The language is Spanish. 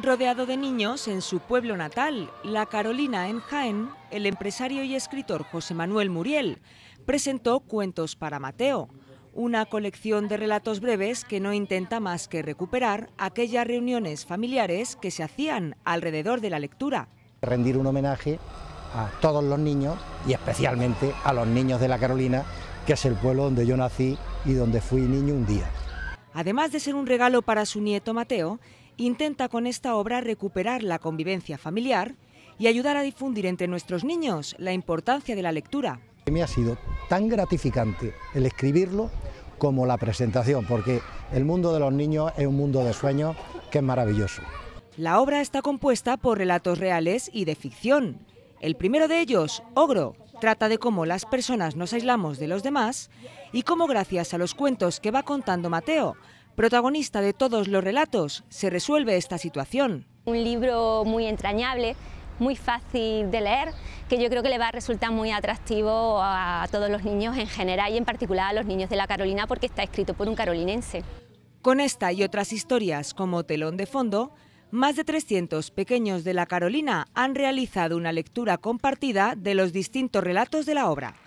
Rodeado de niños en su pueblo natal, La Carolina en Jaén, el empresario y escritor José Manuel Muriel presentó Cuentos para Mateo, una colección de relatos breves que no intenta más que recuperar aquellas reuniones familiares que se hacían alrededor de la lectura. Rendir un homenaje a todos los niños y especialmente a los niños de La Carolina, que es el pueblo donde yo nací y donde fui niño un día. Además de ser un regalo para su nieto Mateo, intenta con esta obra recuperar la convivencia familiar y ayudar a difundir entre nuestros niños la importancia de la lectura. Me ha sido tan gratificante el escribirlo como la presentación, porque el mundo de los niños es un mundo de sueños que es maravilloso. La obra está compuesta por relatos reales y de ficción. El primero de ellos, Ogro, trata de cómo las personas nos aislamos de los demás y cómo gracias a los cuentos que va contando Mateo, Protagonista de todos los relatos, se resuelve esta situación. Un libro muy entrañable, muy fácil de leer, que yo creo que le va a resultar muy atractivo a todos los niños en general y en particular a los niños de la Carolina porque está escrito por un carolinense. Con esta y otras historias como telón de fondo, más de 300 pequeños de la Carolina han realizado una lectura compartida de los distintos relatos de la obra.